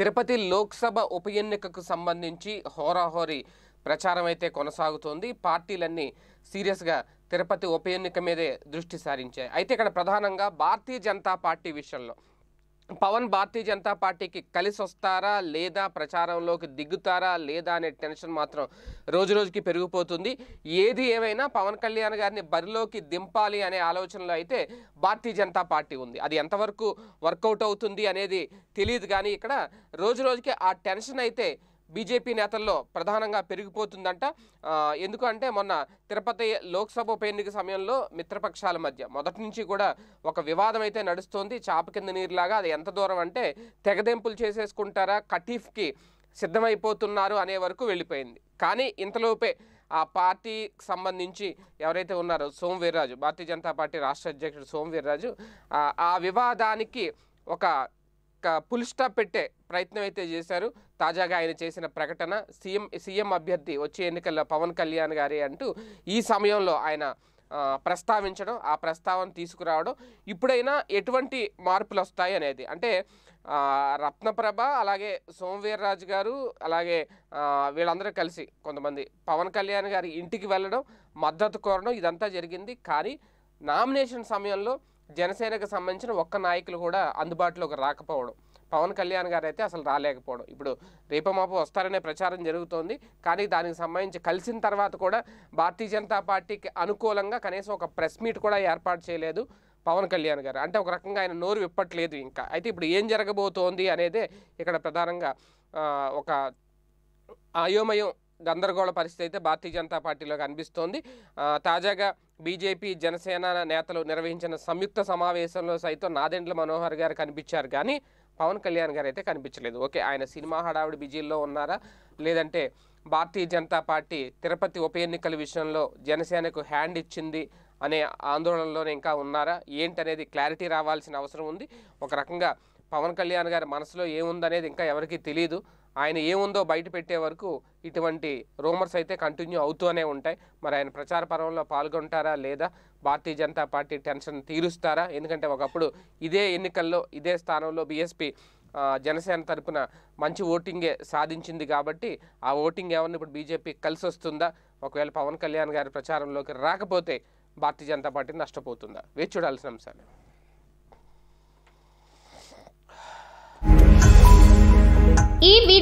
తిరుపతి లోక్సభ ఉప ఎన్నికకు సంబంధించి హోరాహోరీ ప్రచారం అయితే కొనసాగుతోంది పార్టీలన్నీ సీరియస్గా తిరుపతి ఉప ఎన్నిక మీదే దృష్టి సారించాయి అయితే ఇక్కడ ప్రధానంగా భారతీయ జనతా పార్టీ విషయంలో పవన్ భారతీయ జనతా పార్టీకి కలిసి వస్తారా లేదా ప్రచారంలోకి దిగుతారా లేదా అనే టెన్షన్ మాత్రం రోజు రోజుకి పెరిగిపోతుంది ఏది ఏమైనా పవన్ కళ్యాణ్ గారిని బరిలోకి దింపాలి అనే ఆలోచనలో అయితే భారతీయ జనతా పార్టీ ఉంది అది ఎంతవరకు వర్కౌట్ అవుతుంది అనేది తెలియదు కానీ ఇక్కడ రోజు రోజుకి ఆ టెన్షన్ అయితే బీజేపీ నేతల్లో ప్రధానంగా పెరిగిపోతుందంట ఎందుకంటే మొన్న తిరుపతి లోక్సభ ఉప ఎన్నిక సమయంలో మిత్రపక్షాల మధ్య మొదటి నుంచి కూడా ఒక వివాదం అయితే నడుస్తోంది చాప కింద నీరులాగా అది ఎంత దూరం అంటే తెగదెంపులు చేసేసుకుంటారా కటీఫ్కి సిద్ధమైపోతున్నారు అనే వరకు వెళ్ళిపోయింది కానీ ఇంతలోపే ఆ పార్టీకి సంబంధించి ఎవరైతే ఉన్నారో సోమవీర్రాజు భారతీయ జనతా పార్టీ రాష్ట్ర అధ్యక్షుడు సోమవీర్రాజు ఆ వివాదానికి ఒక పులిస్టాప్ పెట్టే ప్రయత్నం అయితే చేశారు తాజాగా ఆయన చేసిన ప్రకటన సీఎం సీఎం అభ్యర్థి వచ్చే ఎన్నికల్లో పవన్ కళ్యాణ్ గారి అంటూ ఈ సమయంలో ఆయన ప్రస్తావించడం ఆ ప్రస్తావన తీసుకురావడం ఇప్పుడైనా ఎటువంటి మార్పులు వస్తాయి అనేది అంటే రత్నప్రభ అలాగే సోమవీర్రాజు గారు అలాగే వీళ్ళందరూ కలిసి కొంతమంది పవన్ కళ్యాణ్ గారి ఇంటికి వెళ్ళడం మద్దతు కోరడం ఇదంతా జరిగింది కానీ నామినేషన్ సమయంలో జనసేనకు సంబంధించిన ఒక్క నాయకులు కూడా అందుబాటులోకి రాకపోవడం పవన్ కళ్యాణ్ గారు అయితే అసలు రాలేకపోవడం ఇప్పుడు రేపమాపు వస్తారనే ప్రచారం జరుగుతోంది కానీ దానికి సంబంధించి కలిసిన తర్వాత కూడా భారతీయ జనతా పార్టీకి అనుకూలంగా కనీసం ఒక ప్రెస్ మీట్ కూడా ఏర్పాటు చేయలేదు పవన్ కళ్యాణ్ గారు అంటే ఒక రకంగా ఆయన నోరు విప్పట్లేదు ఇంకా అయితే ఇప్పుడు ఏం జరగబోతోంది అనేదే ఇక్కడ ప్రధానంగా ఒక అయోమయం గందరగోళ పరిస్థితి అయితే భారతీయ జనతా పార్టీలో కనిపిస్తోంది తాజాగా బీజేపీ జనసేన నేతలు నిర్వహించిన సంయుక్త సమావేశంలో సైతం నాదెండ్ల మనోహర్ గారు కనిపించారు కానీ పవన్ కళ్యాణ్ గారు అయితే కనిపించలేదు ఓకే ఆయన సినిమా హడావుడి బిజీల్లో ఉన్నారా లేదంటే భారతీయ జనతా పార్టీ తిరుపతి ఉప ఎన్నికల విషయంలో జనసేనకు హ్యాండ్ ఇచ్చింది అనే ఆందోళనలోనే ఇంకా ఉన్నారా ఏంటనేది క్లారిటీ రావాల్సిన అవసరం ఉంది ఒక రకంగా పవన్ కళ్యాణ్ గారి మనసులో ఏముందనేది ఇంకా ఎవరికీ తెలియదు ఆయన ఏముందో బయట పెట్టే వరకు ఇటువంటి రూమర్స్ అయితే కంటిన్యూ అవుతూనే ఉంటాయి మరి ఆయన ప్రచార పర్వంలో పాల్గొంటారా లేదా భారతీయ జనతా పార్టీ టెన్షన్ తీరుస్తారా ఎందుకంటే ఒకప్పుడు ఇదే ఎన్నికల్లో ఇదే స్థానంలో బీఎస్పీ జనసేన తరపున మంచి ఓటింగే సాధించింది కాబట్టి ఆ ఓటింగ్ ఏమన్నా ఇప్పుడు బీజేపీ కలిసి వస్తుందా ఒకవేళ పవన్ కళ్యాణ్ గారి ప్రచారంలోకి రాకపోతే భారతీయ జనతా పార్టీ నష్టపోతుందా వేచి చూడాల్సిన అంశాలు